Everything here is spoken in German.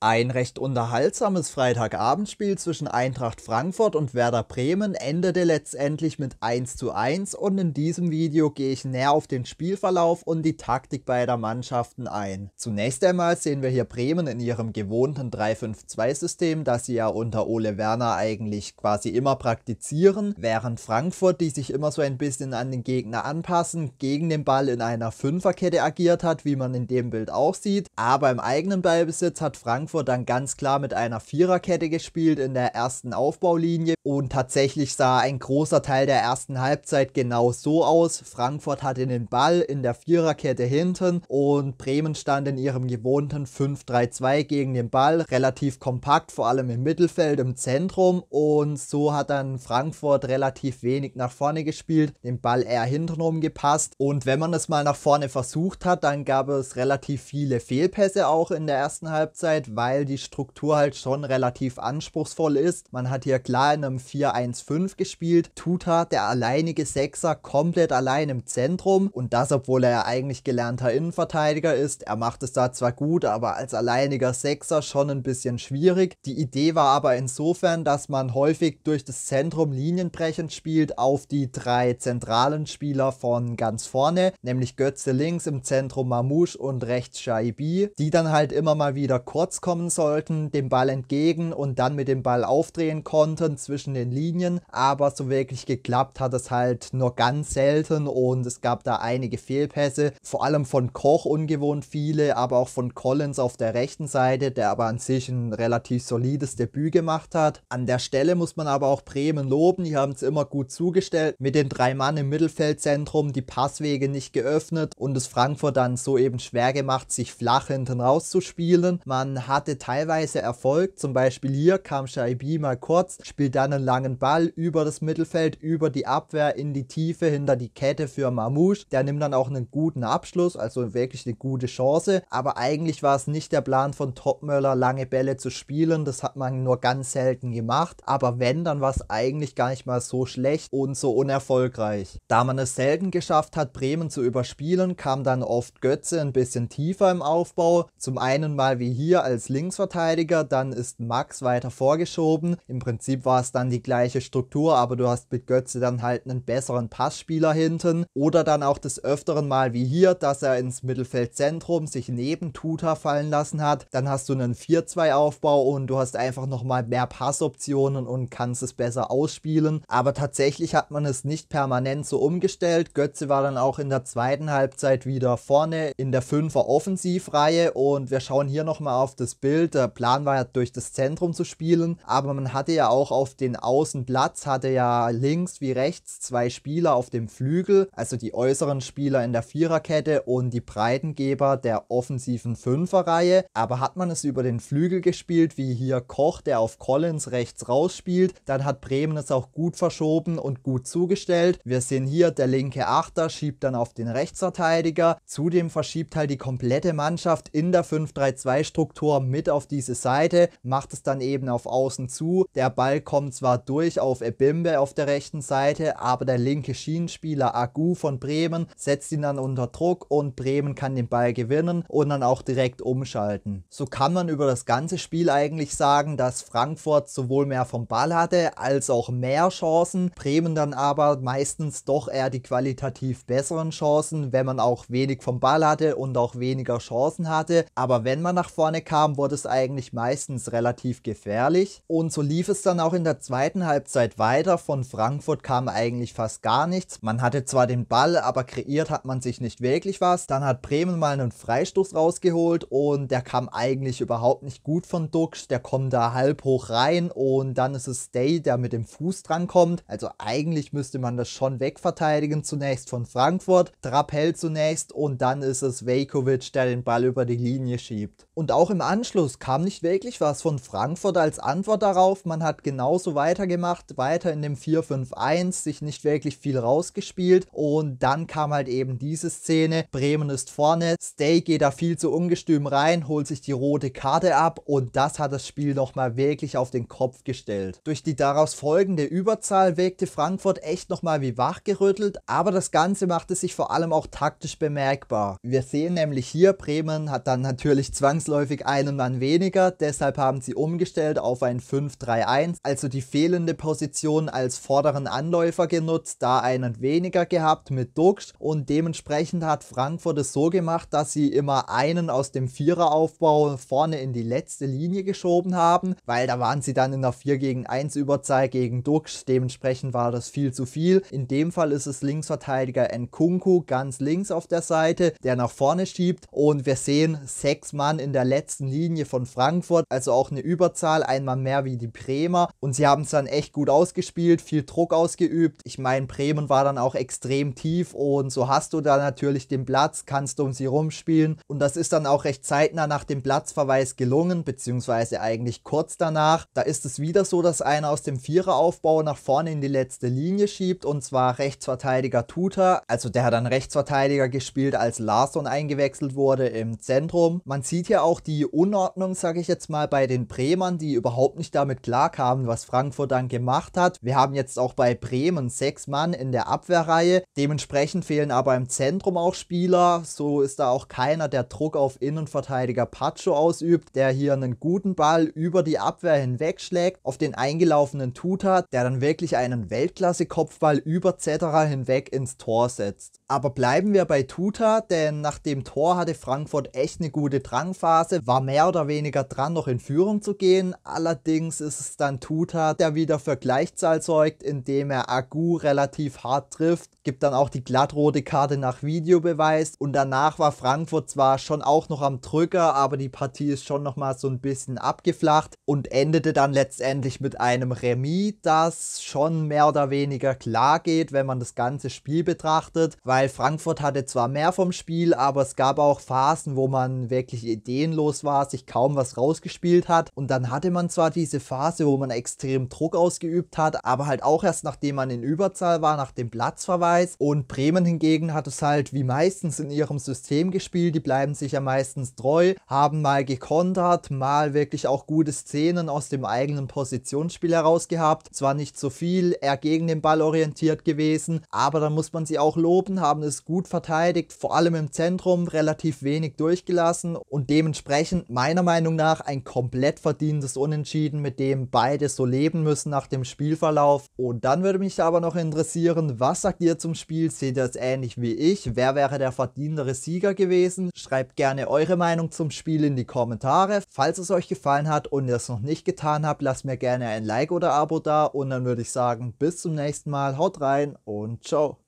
Ein recht unterhaltsames Freitagabendspiel zwischen Eintracht Frankfurt und Werder Bremen endete letztendlich mit 1:1 und in diesem Video gehe ich näher auf den Spielverlauf und die Taktik beider Mannschaften ein. Zunächst einmal sehen wir hier Bremen in ihrem gewohnten 3-5-2-System, das sie ja unter Ole Werner eigentlich quasi immer praktizieren, während Frankfurt, die sich immer so ein bisschen an den Gegner anpassen, gegen den Ball in einer Fünferkette agiert hat, wie man in dem Bild auch sieht, aber im eigenen Ballbesitz hat Frankfurt Frankfurt dann ganz klar mit einer Viererkette gespielt in der ersten Aufbaulinie und tatsächlich sah ein großer Teil der ersten Halbzeit genau so aus. Frankfurt hatte den Ball in der Viererkette hinten und Bremen stand in ihrem gewohnten 5-3-2 gegen den Ball, relativ kompakt, vor allem im Mittelfeld, im Zentrum und so hat dann Frankfurt relativ wenig nach vorne gespielt, den Ball eher hintenrum gepasst und wenn man es mal nach vorne versucht hat, dann gab es relativ viele Fehlpässe auch in der ersten Halbzeit, weil die Struktur halt schon relativ anspruchsvoll ist. Man hat hier klar in einem 4-1-5 gespielt. Tuta, der alleinige Sechser, komplett allein im Zentrum. Und das, obwohl er ja eigentlich gelernter Innenverteidiger ist. Er macht es da zwar gut, aber als alleiniger Sechser schon ein bisschen schwierig. Die Idee war aber insofern, dass man häufig durch das Zentrum linienbrechend spielt auf die drei zentralen Spieler von ganz vorne, nämlich Götze links, im Zentrum Mamouche und rechts Shaibi, die dann halt immer mal wieder kurz kommen kommen sollten, dem Ball entgegen und dann mit dem Ball aufdrehen konnten zwischen den Linien. Aber so wirklich geklappt hat es halt nur ganz selten und es gab da einige Fehlpässe, vor allem von Koch ungewohnt viele, aber auch von Collins auf der rechten Seite, der aber an sich ein relativ solides Debüt gemacht hat. An der Stelle muss man aber auch Bremen loben, die haben es immer gut zugestellt, mit den drei Mann im Mittelfeldzentrum die Passwege nicht geöffnet und es Frankfurt dann so eben schwer gemacht, sich flach hinten rauszuspielen. Man hat hatte teilweise Erfolg. Zum Beispiel hier kam Shaibi mal kurz, spielt dann einen langen Ball über das Mittelfeld, über die Abwehr, in die Tiefe, hinter die Kette für Mamouche. Der nimmt dann auch einen guten Abschluss, also wirklich eine gute Chance. Aber eigentlich war es nicht der Plan von Topmöller, lange Bälle zu spielen. Das hat man nur ganz selten gemacht. Aber wenn, dann war es eigentlich gar nicht mal so schlecht und so unerfolgreich. Da man es selten geschafft hat, Bremen zu überspielen, kam dann oft Götze ein bisschen tiefer im Aufbau. Zum einen mal wie hier als Linksverteidiger, dann ist Max weiter vorgeschoben. Im Prinzip war es dann die gleiche Struktur, aber du hast mit Götze dann halt einen besseren Passspieler hinten. Oder dann auch des öfteren Mal wie hier, dass er ins Mittelfeldzentrum sich neben Tuta fallen lassen hat. Dann hast du einen 4-2-Aufbau und du hast einfach nochmal mehr Passoptionen und kannst es besser ausspielen. Aber tatsächlich hat man es nicht permanent so umgestellt. Götze war dann auch in der zweiten Halbzeit wieder vorne in der Fünfer-Offensivreihe und wir schauen hier nochmal auf das Bild. Der Plan war ja durch das Zentrum zu spielen, aber man hatte ja auch auf den Außenplatz, hatte ja links wie rechts zwei Spieler auf dem Flügel, also die äußeren Spieler in der Viererkette und die Breitengeber der offensiven Fünferreihe. Aber hat man es über den Flügel gespielt, wie hier Koch, der auf Collins rechts rausspielt, dann hat Bremen es auch gut verschoben und gut zugestellt. Wir sehen hier, der linke Achter schiebt dann auf den Rechtsverteidiger. Zudem verschiebt halt die komplette Mannschaft in der 5-3-2-Struktur mit auf diese Seite, macht es dann eben auf außen zu. Der Ball kommt zwar durch auf Ebimbe auf der rechten Seite, aber der linke Schienenspieler Agu von Bremen setzt ihn dann unter Druck und Bremen kann den Ball gewinnen und dann auch direkt umschalten. So kann man über das ganze Spiel eigentlich sagen, dass Frankfurt sowohl mehr vom Ball hatte als auch mehr Chancen, Bremen dann aber meistens doch eher die qualitativ besseren Chancen, wenn man auch wenig vom Ball hatte und auch weniger Chancen hatte. Aber wenn man nach vorne kam, kam, wurde es eigentlich meistens relativ gefährlich. Und so lief es dann auch in der zweiten Halbzeit weiter. Von Frankfurt kam eigentlich fast gar nichts. Man hatte zwar den Ball, aber kreiert hat man sich nicht wirklich was. Dann hat Bremen mal einen Freistoß rausgeholt und der kam eigentlich überhaupt nicht gut von Dux. Der kommt da halb hoch rein und dann ist es Day, der mit dem Fuß drankommt. Also eigentlich müsste man das schon wegverteidigen. Zunächst von Frankfurt, Trappell zunächst und dann ist es Vejkovic, der den Ball über die Linie schiebt. Und auch im Anschluss kam nicht wirklich was von Frankfurt als Antwort darauf. Man hat genauso weitergemacht, weiter in dem 4-5-1, sich nicht wirklich viel rausgespielt. Und dann kam halt eben diese Szene. Bremen ist vorne, Stay geht da viel zu ungestüm rein, holt sich die rote Karte ab und das hat das Spiel nochmal wirklich auf den Kopf gestellt. Durch die daraus folgende Überzahl wirkte Frankfurt echt nochmal wie wachgerüttelt, aber das Ganze machte sich vor allem auch taktisch bemerkbar. Wir sehen nämlich hier, Bremen hat dann natürlich zwangsläufig zwangsläufig einen Mann weniger, deshalb haben sie umgestellt auf ein 5-3-1, also die fehlende Position als vorderen Anläufer genutzt, da einen weniger gehabt mit Dux und dementsprechend hat Frankfurt es so gemacht, dass sie immer einen aus dem Viereraufbau vorne in die letzte Linie geschoben haben, weil da waren sie dann in der 4 gegen 1 Überzahl gegen Dux, dementsprechend war das viel zu viel. In dem Fall ist es Linksverteidiger Nkunku ganz links auf der Seite, der nach vorne schiebt und wir sehen sechs Mann in der der letzten Linie von Frankfurt, also auch eine Überzahl, einmal mehr wie die Bremer. Und sie haben es dann echt gut ausgespielt, viel Druck ausgeübt. Ich meine, Bremen war dann auch extrem tief und so hast du da natürlich den Platz, kannst du um sie rumspielen. Und das ist dann auch recht zeitnah nach dem Platzverweis gelungen, beziehungsweise eigentlich kurz danach. Da ist es wieder so, dass einer aus dem Viereraufbau nach vorne in die letzte Linie schiebt und zwar Rechtsverteidiger Tuta. Also der hat dann Rechtsverteidiger gespielt, als Larsson eingewechselt wurde im Zentrum. Man sieht hier auch, auch die Unordnung, sage ich jetzt mal, bei den Bremern, die überhaupt nicht damit klarkamen, was Frankfurt dann gemacht hat. Wir haben jetzt auch bei Bremen sechs Mann in der Abwehrreihe. Dementsprechend fehlen aber im Zentrum auch Spieler. So ist da auch keiner, der Druck auf Innenverteidiger Pacho ausübt, der hier einen guten Ball über die Abwehr hinwegschlägt, auf den eingelaufenen Tuta, der dann wirklich einen Weltklasse-Kopfball über Zetterer hinweg ins Tor setzt. Aber bleiben wir bei Tuta, denn nach dem Tor hatte Frankfurt echt eine gute Drangphase Phase war mehr oder weniger dran, noch in Führung zu gehen. Allerdings ist es dann Tuta, der wieder für Gleichzahl sorgt, indem er Agu relativ hart trifft, gibt dann auch die glattrote Karte nach Videobeweis und danach war Frankfurt zwar schon auch noch am Drücker, aber die Partie ist schon nochmal so ein bisschen abgeflacht und endete dann letztendlich mit einem Remis, das schon mehr oder weniger klar geht, wenn man das ganze Spiel betrachtet, weil Frankfurt hatte zwar mehr vom Spiel, aber es gab auch Phasen, wo man wirklich Ideen ideenlos war, sich kaum was rausgespielt hat. Und dann hatte man zwar diese Phase, wo man extrem Druck ausgeübt hat, aber halt auch erst nachdem man in Überzahl war, nach dem Platzverweis. Und Bremen hingegen hat es halt wie meistens in ihrem System gespielt. Die bleiben sich ja meistens treu, haben mal gekontert, mal wirklich auch gute Szenen aus dem eigenen Positionsspiel heraus gehabt. Zwar nicht so viel, eher gegen den Ball orientiert gewesen, aber da muss man sie auch loben, haben es gut verteidigt, vor allem im Zentrum relativ wenig durchgelassen und dementsprechend Dementsprechend meiner Meinung nach ein komplett verdientes Unentschieden, mit dem beide so leben müssen nach dem Spielverlauf. Und dann würde mich aber noch interessieren, was sagt ihr zum Spiel? Seht ihr es ähnlich wie ich? Wer wäre der verdientere Sieger gewesen? Schreibt gerne eure Meinung zum Spiel in die Kommentare. Falls es euch gefallen hat und ihr es noch nicht getan habt, lasst mir gerne ein Like oder Abo da. Und dann würde ich sagen, bis zum nächsten Mal. Haut rein und ciao.